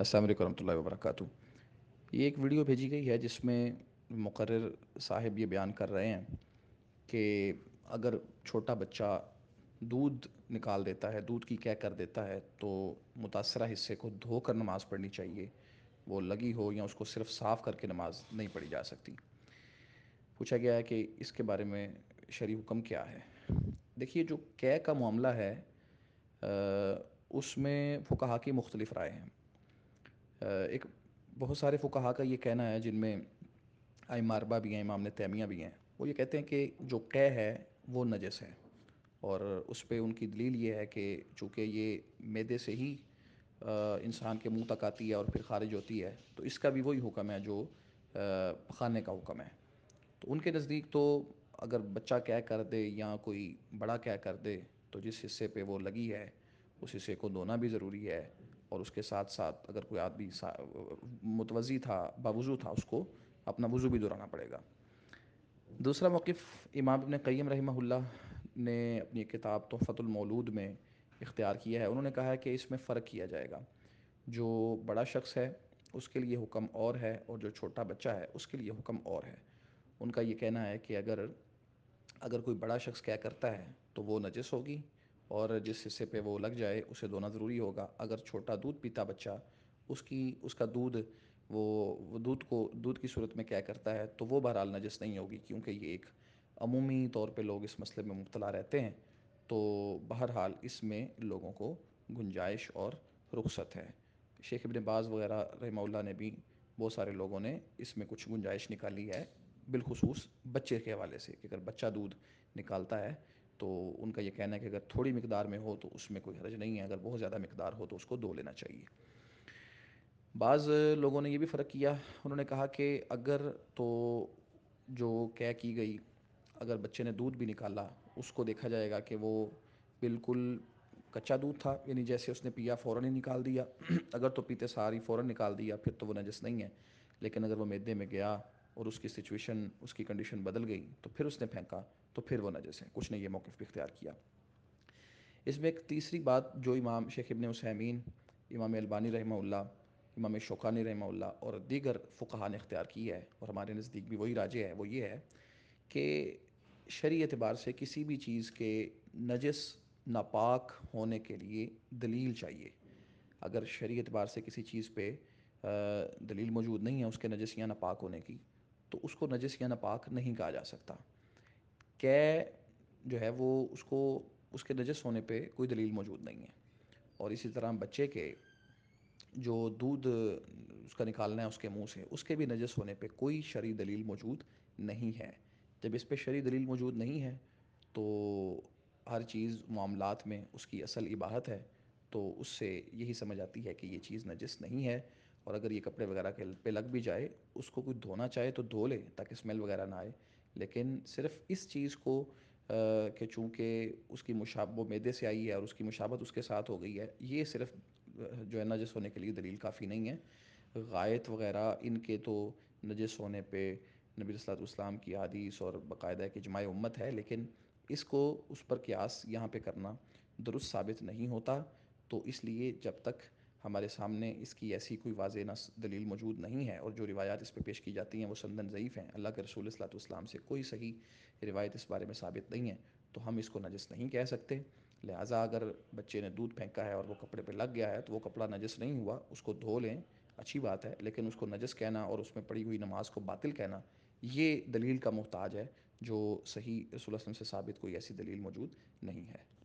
असल वरहमल वर्क ये एक वीडियो भेजी गई है जिसमें मुकर साहब ये बयान कर रहे हैं कि अगर छोटा बच्चा दूध निकाल देता है दूध की कह कर देता है तो मुतासर हिस्से को धोकर नमाज़ पढ़नी चाहिए वो लगी हो या उसको सिर्फ साफ़ करके नमाज नहीं पढ़ी जा सकती पूछा गया है कि इसके बारे में शरी हुक्म क्या है देखिए जो कै का मामला है उसमें फ़ुकाहा की मुख्तलिफ़ राय हैं एक बहुत सारे फ़ुकाहा का ये कहना है जिनमें आई मारबा भी हैं इमाम तैमिया भी हैं वो ये कहते हैं कि जो कै है वो नजस है और उस पर उनकी दलील ये है कि चूँकि ये मैदे से ही इंसान के मुंह तक आती है और फिर खारिज होती है तो इसका भी वही हुक्म है जो खाने का हुक्म है तो उनके नज़दीक तो अगर बच्चा क्या कर दे या कोई बड़ा क्या कर दे तो जिस हिस्से पे वो लगी है उस हिस्से को धोना भी ज़रूरी है और उसके साथ साथ अगर कोई आदमी मुतवज़ी था बावज़ू था उसको अपना वज़ू भी दोहराना पड़ेगा दूसरा मौक़ इमाम इबन कईम रहमहुल्ला ने अपनी किताब तोहफ़तुलमौलूद में इख्तियार किया है उन्होंने कहा है कि इसमें फ़र्क किया जाएगा जो बड़ा शख्स है उसके लिए हुक्म और है और जो छोटा बच्चा है उसके लिए हुक्म और है उनका ये कहना है कि अगर अगर कोई बड़ा शख्स क्या करता है तो वो नजस होगी और जिस हिस्से पे वो लग जाए उसे धोना ज़रूरी होगा अगर छोटा दूध पीता बच्चा उसकी उसका दूध वो दूध को दूध की सूरत में क्या करता है तो वो बहरहाल नजस नहीं होगी क्योंकि ये एक अमूमी तौर पे लोग इस मसले में मुबतला रहते हैं तो बहरहाल इसमें लोगों को गुंजाइश और रुख्सत है शेख इबन बाज़ वगैरह रहमल्ला ने भी बहुत सारे लोगों ने इसमें कुछ गुंजाइश निकाली है बिलखसूस बच्चे के हवाले से कि अगर बच्चा दूध निकालता है तो उनका यह कहना है कि अगर थोड़ी मकदार में हो तो उसमें कोई हरज नहीं है अगर बहुत ज़्यादा मकदार हो तो उसको धो लेना चाहिए बाज़ लोगों ने यह भी फ़र्क किया उन्होंने कहा कि अगर तो जो कै की गई अगर बच्चे ने दूध भी निकाला उसको देखा जाएगा कि वो बिल्कुल कच्चा दूध था यानी जैसे उसने पिया फ़ौर ही निकाल दिया अगर तो पीते सारी फ़ौर निकाल दिया फिर तो वो नजस नहीं है लेकिन अगर वो मैदे में गया और उसकी सिचुएशन उसकी कंडीशन बदल गई तो फिर उसने फेंका तो फिर वो नजस हैं कुछ ने यह मौक़ इख्तियार किया इसमें एक तीसरी बात जो इमाम शेख इबन हुसैमीन इमाम अलबानी रहमा इमाम शोकानी रहमा और दीगर फ़ुकहा ने इख्तियार की है और हमारे नज़दीक भी वही राजे है वो ये है कि शरी एतबार से किसी भी चीज़ के नजस नापाक होने के लिए दलील चाहिए अगर शरी एतबार से किसी चीज़ पे दलील मौजूद नहीं है उसके नजस या नापाक होने की तो उसको नजस या नापाक नहीं कहा जा सकता कै जो है वो उसको उसके नजस होने पे कोई दलील मौजूद नहीं है और इसी तरह बच्चे के जो दूध उसका निकालना है उसके मुंह से उसके भी नजस होने पे कोई शरी दलील मौजूद नहीं है जब इस पे शरी दलील मौजूद नहीं है तो हर चीज़ मामलात में उसकी असल इबाहत है तो उससे यही समझ आती है कि ये चीज़ नजस नहीं है और अगर ये कपड़े वगैरह के पे लग भी जाए उसको कुछ धोना चाहे तो धो ले ताकि स्मेल वगैरह ना आए लेकिन सिर्फ इस चीज़ को कि चूँकि उसकी मुशाब वो मैदे से आई है और उसकी मुशाबत उसके साथ हो गई है ये सिर्फ जो है नजस होने के लिए दलील काफ़ी नहीं है गायत वगैरह इनके तो नजस होने पर नबी सलाम की आदीस और बाकायदा की जमाय उम्मत है लेकिन इसको उस पर क्यास यहाँ पे करना दुरुस्त साबित नहीं होता तो इसलिए जब तक हमारे सामने इसकी ऐसी कोई वाज न दलील मौजूद नहीं है और जो रिवायात इस पर पेश की जाती हैं वो संदन ज़यीफ़ हैं अल्लाह के रसूल सलाम से कोई सही रिवायत इस बारे में साबित नहीं है तो हम इसको नजस नहीं कह सकते लिहाजा अगर बच्चे ने दूध फेंका है और वो कपड़े पर लग गया है तो वो कपड़ा नजस नहीं हुआ उसको धो लें अच्छी बात है लेकिन उसको नजस कहना और उसमें पड़ी हुई नमाज को बातिल कहना ये दलील का मोहताज है जो सही रसूल से साबित कोई ऐसी दलील मौजूद नहीं है